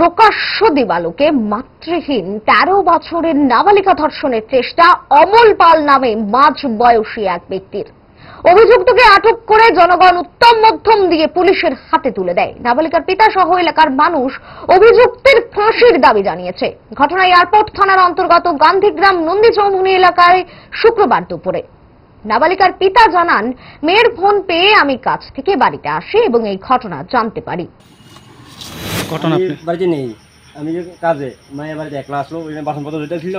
প্রকাশ্য দিবালোকে মাতৃহীন তেরো বছরের নাবালিকা ধর্ষণের চেষ্টা অমল পাল নামে মাঝ বয়সী এক ব্যক্তির অভিযুক্তকে আটক করে জনগণ উত্তম মধ্যম দিয়ে পুলিশের হাতে তুলে দেয় নাবালিকার পিতা সহ এলাকার মানুষ অভিযুক্তের ফাঁসির দাবি জানিয়েছে ঘটনা এয়ারপোর্ট থানার অন্তর্গত গান্ধীগ্রাম নন্দী চৌমুনি এলাকায় শুক্রবার দুপুরে নাবালিকার পিতা জানান মেয়ের ফোন পেয়ে আমি কাছ থেকে বাড়িতে আসি এবং এই ঘটনা জানতে পারি ঘটনা আমি বাড়িতে নেই আমি যে কাজে মায়ের বাড়িতে একলা আসলো ওই বাসনপত্র দুইটা ছিল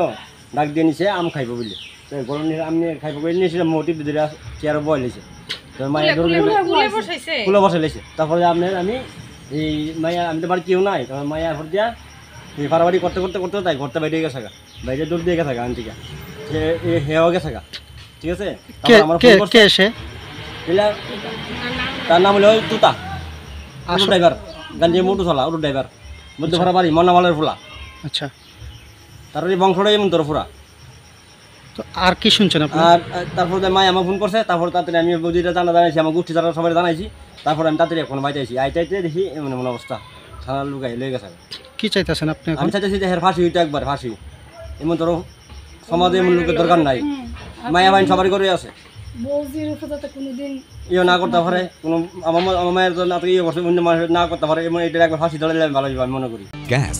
ডাক দিয়ে নিছে আম খাইব বলে তো গরম নিয়ে আমি খাইব বলে নিয়েছিলাম মোটি দুটা চেয়ার বয় লেছে তো মায়ের ধরে কুলে লেছে তারপরে আপনি আমি এই মায়া আমি তো বাড়ি কেউ নাই তখন মায়া ঘর দিয়া এই ফাড়াবাড়ি করতে করতে করতে তাই ঘরটা বাইরে থাকা বাইরে দৌড় দিয়ে গেছে আন থেকে হেও গেছে ঠিক আছে আমার কে সে তার নাম হলো তুতা ড্রাইভার গাঞ্জি মোটু চলা ওর ড্রাইভার মধ্য ফোরা বাড়ি মনামালের ফুলা আচ্ছা তার এই বংশটাই এমন তোর ফুরা তো আর কি শুনছেন আর তারপর মাই আমার ফোন করছে তারপর তাড়াতাড়ি আমি বুঝিটা জানা জানাইছি আমার গোষ্ঠী যারা সবাই জানাইছি তারপর আমি তাড়াতাড়ি মানে এখন বাড়িতে আইছি আইতে দেখি এমন এমন অবস্থা থানার লুকাই লয়ে গেছে কি চাইতেছেন আপনি আমি চাইতেছি যে হের ফাঁসি হইতো একবার ফাঁসি এমন তোর সমাজে এমন লোকের দরকার নাই মায়া বাইন সবারই করে আছে ইয়ে না করতে পারে মায়ের ইয়ে অন্য না করতে পারে এটা একবার আমি মনে করি গ্যাস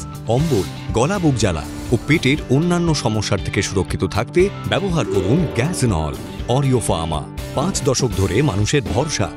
গলা জ্বালা ও পেটের অন্যান্য সমস্যার থেকে সুরক্ষিত থাকতে ব্যবহার করুন গ্যাস পাঁচ দশক ধরে মানুষের ভরসা